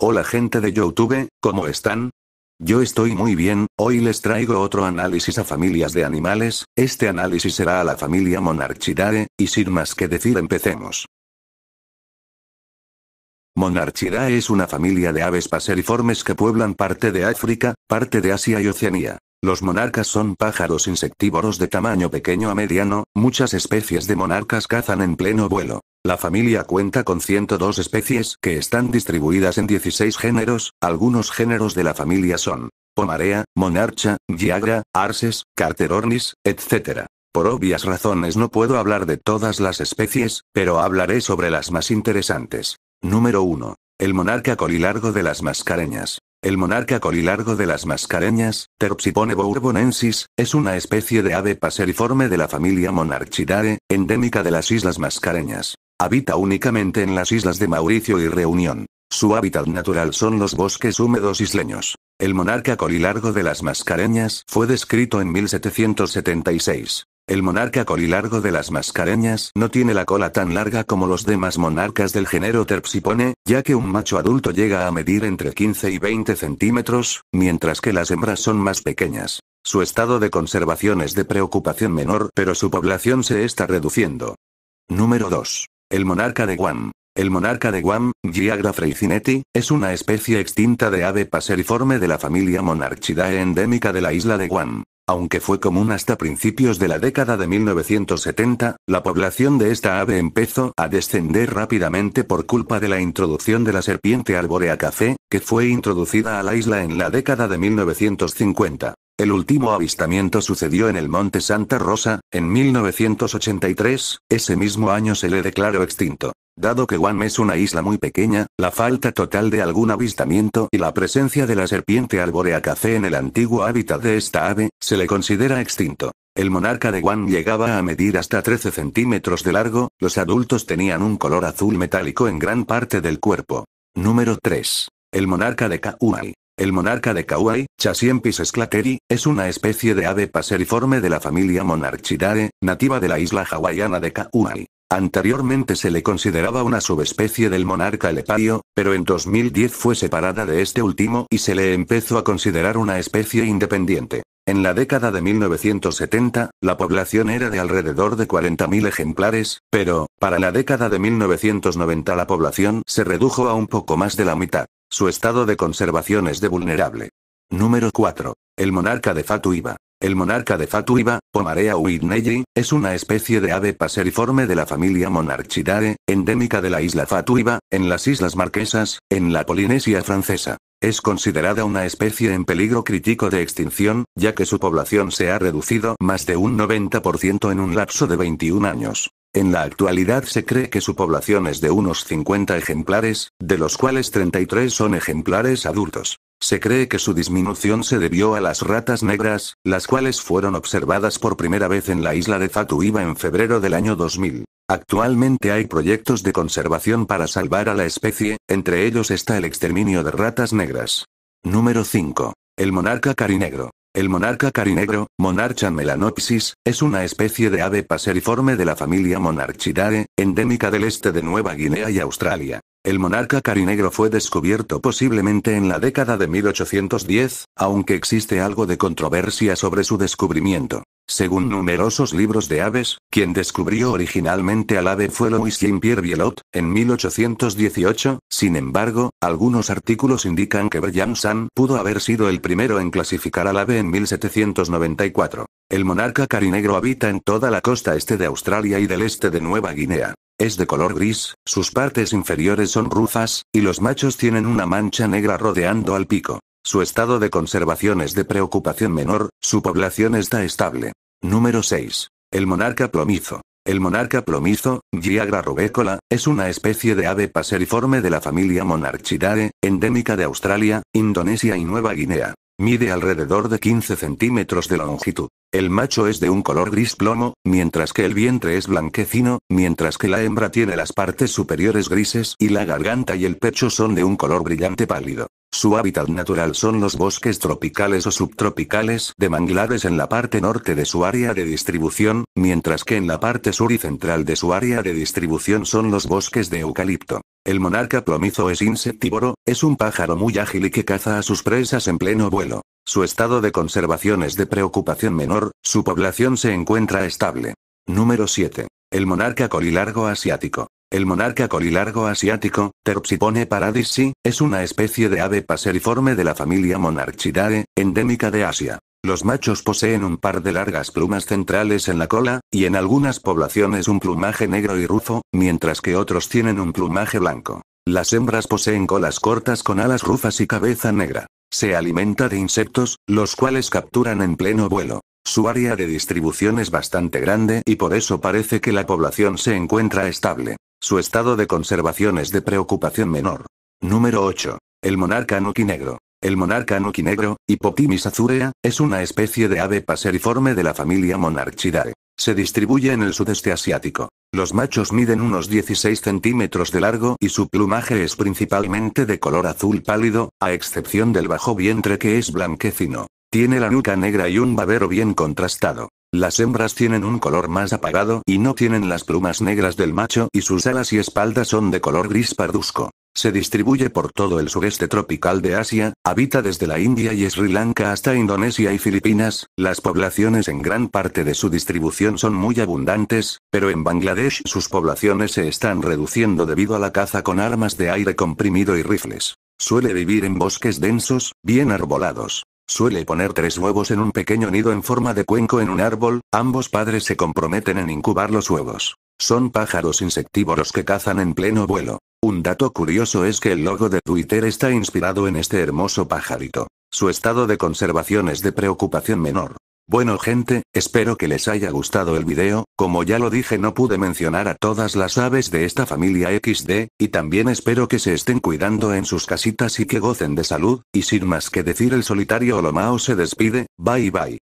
Hola gente de Youtube, ¿cómo están? Yo estoy muy bien, hoy les traigo otro análisis a familias de animales, este análisis será a la familia Monarchidae, y sin más que decir empecemos. Monarchidae es una familia de aves paseriformes que pueblan parte de África, parte de Asia y Oceanía. Los monarcas son pájaros insectívoros de tamaño pequeño a mediano, muchas especies de monarcas cazan en pleno vuelo. La familia cuenta con 102 especies que están distribuidas en 16 géneros, algunos géneros de la familia son Pomarea, Monarcha, Giagra, Arces, Carterornis, etc. Por obvias razones no puedo hablar de todas las especies, pero hablaré sobre las más interesantes. Número 1. El monarca colilargo de las mascareñas. El monarca colilargo de las mascareñas, Terpsipone bourbonensis, es una especie de ave paseriforme de la familia Monarchidae, endémica de las Islas Mascareñas. Habita únicamente en las islas de Mauricio y Reunión. Su hábitat natural son los bosques húmedos isleños. El monarca colilargo de las mascareñas fue descrito en 1776. El monarca colilargo de las mascareñas no tiene la cola tan larga como los demás monarcas del género Terpsipone, ya que un macho adulto llega a medir entre 15 y 20 centímetros, mientras que las hembras son más pequeñas. Su estado de conservación es de preocupación menor, pero su población se está reduciendo. Número 2. El monarca de Guam. El monarca de Guam, Giagra freycinetti, es una especie extinta de ave paseriforme de la familia Monarchidae endémica de la isla de Guam. Aunque fue común hasta principios de la década de 1970, la población de esta ave empezó a descender rápidamente por culpa de la introducción de la serpiente arbórea café, que fue introducida a la isla en la década de 1950. El último avistamiento sucedió en el Monte Santa Rosa, en 1983, ese mismo año se le declaró extinto. Dado que Guam es una isla muy pequeña, la falta total de algún avistamiento y la presencia de la serpiente arbórea café en el antiguo hábitat de esta ave, se le considera extinto. El monarca de Guam llegaba a medir hasta 13 centímetros de largo, los adultos tenían un color azul metálico en gran parte del cuerpo. Número 3. El monarca de Kauai. El monarca de Kauai, Chasiempis esclateri, es una especie de ave paseriforme de la familia Monarchidae, nativa de la isla hawaiana de Kauai. Anteriormente se le consideraba una subespecie del monarca lepario, pero en 2010 fue separada de este último y se le empezó a considerar una especie independiente. En la década de 1970, la población era de alrededor de 40.000 ejemplares, pero, para la década de 1990 la población se redujo a un poco más de la mitad. Su estado de conservación es de vulnerable. Número 4. El monarca de Fatu El monarca de Fatuiba, o Marea es una especie de ave paseriforme de la familia Monarchidae, endémica de la isla Fatuiba, en las Islas Marquesas, en la Polinesia francesa. Es considerada una especie en peligro crítico de extinción, ya que su población se ha reducido más de un 90% en un lapso de 21 años. En la actualidad se cree que su población es de unos 50 ejemplares, de los cuales 33 son ejemplares adultos. Se cree que su disminución se debió a las ratas negras, las cuales fueron observadas por primera vez en la isla de Fatuiva en febrero del año 2000. Actualmente hay proyectos de conservación para salvar a la especie, entre ellos está el exterminio de ratas negras. Número 5. El monarca carinegro. El monarca carinegro, Monarcha melanopsis, es una especie de ave paseriforme de la familia Monarchidae, endémica del este de Nueva Guinea y Australia. El monarca carinegro fue descubierto posiblemente en la década de 1810, aunque existe algo de controversia sobre su descubrimiento. Según numerosos libros de aves, quien descubrió originalmente al ave fue Louis Jean-Pierre Bielot, en 1818, sin embargo, algunos artículos indican que Brian San pudo haber sido el primero en clasificar al ave en 1794. El monarca carinegro habita en toda la costa este de Australia y del este de Nueva Guinea. Es de color gris, sus partes inferiores son rufas, y los machos tienen una mancha negra rodeando al pico. Su estado de conservación es de preocupación menor, su población está estable. Número 6. El monarca plomizo. El monarca plomizo, Giagra rubécola, es una especie de ave paseriforme de la familia Monarchidae, endémica de Australia, Indonesia y Nueva Guinea. Mide alrededor de 15 centímetros de longitud. El macho es de un color gris plomo, mientras que el vientre es blanquecino, mientras que la hembra tiene las partes superiores grises y la garganta y el pecho son de un color brillante pálido. Su hábitat natural son los bosques tropicales o subtropicales de manglares en la parte norte de su área de distribución, mientras que en la parte sur y central de su área de distribución son los bosques de eucalipto. El monarca plomizo es insectívoro, es un pájaro muy ágil y que caza a sus presas en pleno vuelo. Su estado de conservación es de preocupación menor, su población se encuentra estable. Número 7. El monarca colilargo asiático. El monarca colilargo asiático, Terpsipone paradisi, es una especie de ave paseriforme de la familia Monarchidae, endémica de Asia. Los machos poseen un par de largas plumas centrales en la cola, y en algunas poblaciones un plumaje negro y rufo, mientras que otros tienen un plumaje blanco. Las hembras poseen colas cortas con alas rufas y cabeza negra. Se alimenta de insectos, los cuales capturan en pleno vuelo. Su área de distribución es bastante grande y por eso parece que la población se encuentra estable. Su estado de conservación es de preocupación menor. Número 8. El monarca negro. El monarca negro, Hipopimis azurea, es una especie de ave paseriforme de la familia Monarchidae. Se distribuye en el sudeste asiático. Los machos miden unos 16 centímetros de largo y su plumaje es principalmente de color azul pálido, a excepción del bajo vientre que es blanquecino. Tiene la nuca negra y un babero bien contrastado. Las hembras tienen un color más apagado y no tienen las plumas negras del macho y sus alas y espaldas son de color gris pardusco. Se distribuye por todo el sureste tropical de Asia, habita desde la India y Sri Lanka hasta Indonesia y Filipinas. Las poblaciones en gran parte de su distribución son muy abundantes, pero en Bangladesh sus poblaciones se están reduciendo debido a la caza con armas de aire comprimido y rifles. Suele vivir en bosques densos, bien arbolados. Suele poner tres huevos en un pequeño nido en forma de cuenco en un árbol, ambos padres se comprometen en incubar los huevos. Son pájaros insectívoros que cazan en pleno vuelo. Un dato curioso es que el logo de Twitter está inspirado en este hermoso pajarito. Su estado de conservación es de preocupación menor. Bueno gente, espero que les haya gustado el video, como ya lo dije no pude mencionar a todas las aves de esta familia XD, y también espero que se estén cuidando en sus casitas y que gocen de salud, y sin más que decir el solitario Olomao se despide, bye bye.